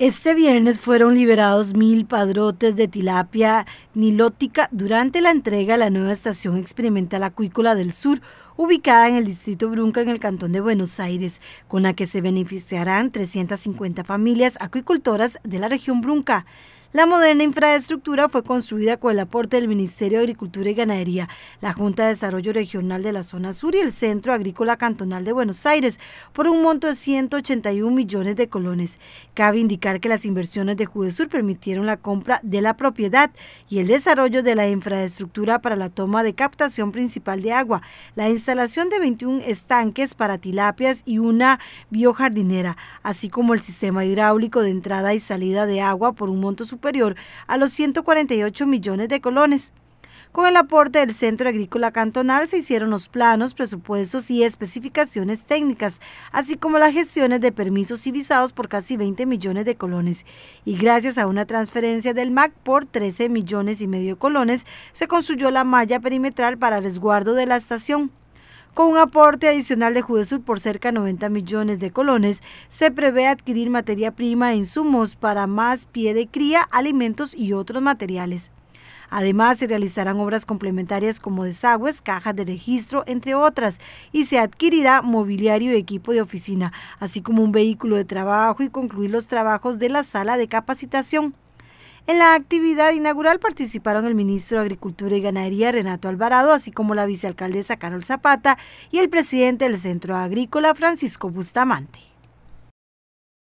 Este viernes fueron liberados mil padrotes de tilapia nilótica durante la entrega a la nueva estación experimental acuícola del sur, ubicada en el distrito Brunca en el cantón de Buenos Aires, con la que se beneficiarán 350 familias acuicultoras de la región Brunca. La moderna infraestructura fue construida con el aporte del Ministerio de Agricultura y Ganadería, la Junta de Desarrollo Regional de la Zona Sur y el Centro Agrícola Cantonal de Buenos Aires por un monto de 181 millones de colones. Cabe indicar que las inversiones de Sur permitieron la compra de la propiedad y el desarrollo de la infraestructura para la toma de captación principal de agua, la instalación de 21 estanques para tilapias y una biojardinera, así como el sistema hidráulico de entrada y salida de agua por un monto superior a los 148 millones de colones. Con el aporte del Centro Agrícola Cantonal se hicieron los planos, presupuestos y especificaciones técnicas, así como las gestiones de permisos y visados por casi 20 millones de colones. Y gracias a una transferencia del MAC por 13 millones y medio de colones, se construyó la malla perimetral para el resguardo de la estación. Con un aporte adicional de Judesur por cerca de 90 millones de colones, se prevé adquirir materia prima e insumos para más pie de cría, alimentos y otros materiales. Además, se realizarán obras complementarias como desagües, cajas de registro, entre otras, y se adquirirá mobiliario y equipo de oficina, así como un vehículo de trabajo y concluir los trabajos de la sala de capacitación. En la actividad inaugural participaron el ministro de Agricultura y Ganadería Renato Alvarado, así como la vicealcaldesa Carol Zapata y el presidente del Centro Agrícola Francisco Bustamante.